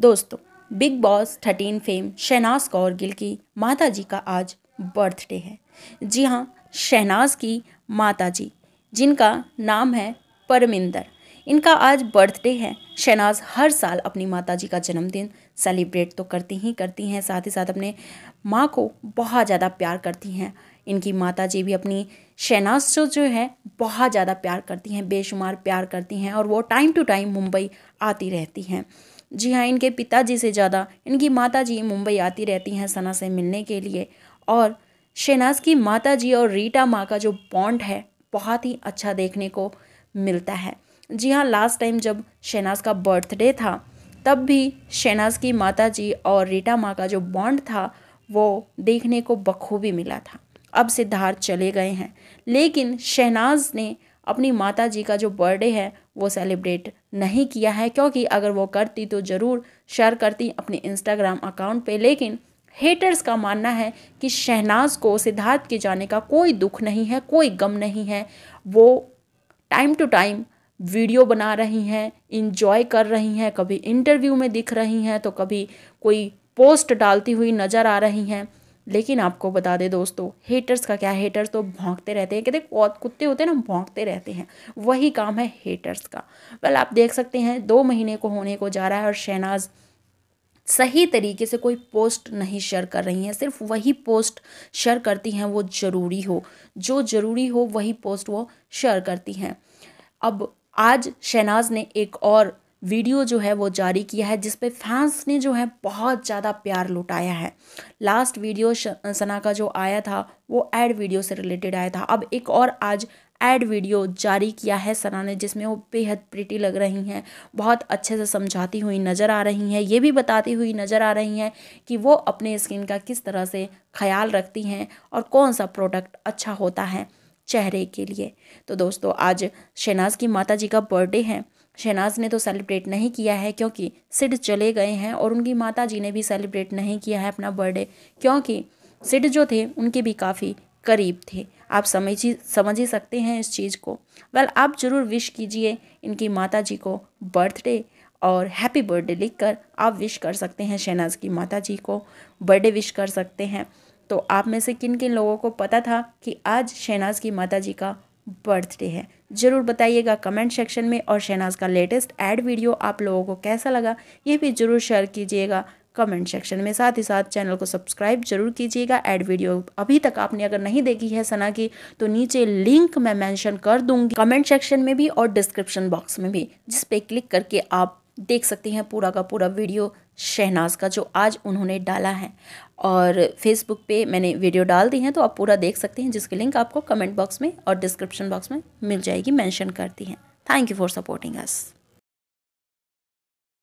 दोस्तों Bigg Boss thirteen fame Shehnaaz Kaur Gill की माता जी का आज बर्थडे है जी हाँ शहनाज की माता जी जिनका नाम है परमिंदर इनका आज बर्थडे है शहनाज हर साल अपनी माता जी का जन्मदिन सेलिब्रेट तो करती ही करती हैं साथ ही साथ अपने माँ को बहुत ज़्यादा प्यार करती हैं इनकी माता जी भी अपनी शहनाज से जो है बहुत ज़्यादा प्यार करती हैं बेशुमार प्यार करती हैं और वो टाइम टू टाइम मुंबई आती रहती हैं जी हाँ इनके पिताजी से ज़्यादा इनकी माताजी मुंबई आती रहती हैं सना से मिलने के लिए और शहनाज की माताजी और रीटा माँ का जो बॉन्ड है बहुत ही अच्छा देखने को मिलता है जी हाँ लास्ट टाइम जब शहनाज का बर्थडे था तब भी शहनाज की माताजी और रीटा माँ का जो बॉन्ड था वो देखने को बखूबी मिला था अब सिद्धार्थ चले गए हैं लेकिन शहनाज ने अपनी माता जी का जो बर्थडे है वो सेलिब्रेट नहीं किया है क्योंकि अगर वो करती तो ज़रूर शेयर करती अपने इंस्टाग्राम अकाउंट पे लेकिन हेटर्स का मानना है कि शहनाज को सिद्धार्थ के जाने का कोई दुख नहीं है कोई गम नहीं है वो टाइम टू टाइम वीडियो बना रही हैं इंजॉय कर रही हैं कभी इंटरव्यू में दिख रही हैं तो कभी कोई पोस्ट डालती हुई नज़र आ रही हैं लेकिन आपको बता दे दोस्तों हेटर्स का क्या हेटर्स तो भौंकते रहते हैं कहते कुत्ते होते हैं ना भौंकते रहते हैं वही काम है हेटर्स का वेल आप देख सकते हैं दो महीने को होने को जा रहा है और शहनाज़ सही तरीके से कोई पोस्ट नहीं शेयर कर रही हैं सिर्फ वही पोस्ट शेयर करती हैं वो ज़रूरी हो जो ज़रूरी हो वही पोस्ट वो शेयर करती हैं अब आज शहनाज ने एक और वीडियो जो है वो जारी किया है जिसपे फैंस ने जो है बहुत ज़्यादा प्यार लुटाया है लास्ट वीडियो सना का जो आया था वो एड वीडियो से रिलेटेड आया था अब एक और आज एड वीडियो जारी किया है सना ने जिसमें वो बेहद प्रिटी लग रही हैं बहुत अच्छे से समझाती हुई नज़र आ रही हैं ये भी बताती हुई नज़र आ रही हैं कि वो अपने स्किन का किस तरह से ख्याल रखती हैं और कौन सा प्रोडक्ट अच्छा होता है चेहरे के लिए तो दोस्तों आज शहनाज की माता जी का बर्थडे है शहनाज ने तो सेलिब्रेट नहीं किया है क्योंकि सिड चले गए हैं और उनकी माता जी ने भी सेलिब्रेट नहीं किया है अपना बर्थडे क्योंकि सिड जो थे उनके भी काफ़ी करीब थे आप समझ ही समझ ही सकते हैं इस चीज़ को वेल आप ज़रूर विश कीजिए इनकी माता जी को बर्थडे और हैप्पी बर्थडे लिख कर आप विश कर सकते हैं शहनाज की माता जी को बर्थडे विश कर सकते हैं तो आप में से किन किन लोगों को पता था कि आज शहनाज की माता जी का बर्थडे है ज़रूर बताइएगा कमेंट सेक्शन में और शहनाज का लेटेस्ट एड वीडियो आप लोगों को कैसा लगा ये भी ज़रूर शेयर कीजिएगा कमेंट सेक्शन में साथ ही साथ चैनल को सब्सक्राइब जरूर कीजिएगा एड वीडियो अभी तक आपने अगर नहीं देखी है सना की तो नीचे लिंक मैं मेंशन कर दूंगी कमेंट सेक्शन में भी और डिस्क्रिप्शन बॉक्स में भी जिस पे क्लिक करके आप देख सकते हैं पूरा का पूरा वीडियो शहनाज का जो आज उन्होंने डाला है और फेसबुक पे मैंने वीडियो डाल दी है तो आप पूरा देख सकते हैं जिसकी लिंक आपको कमेंट बॉक्स में और डिस्क्रिप्शन बॉक्स में मिल जाएगी मेंशन करती हैं thank you for supporting us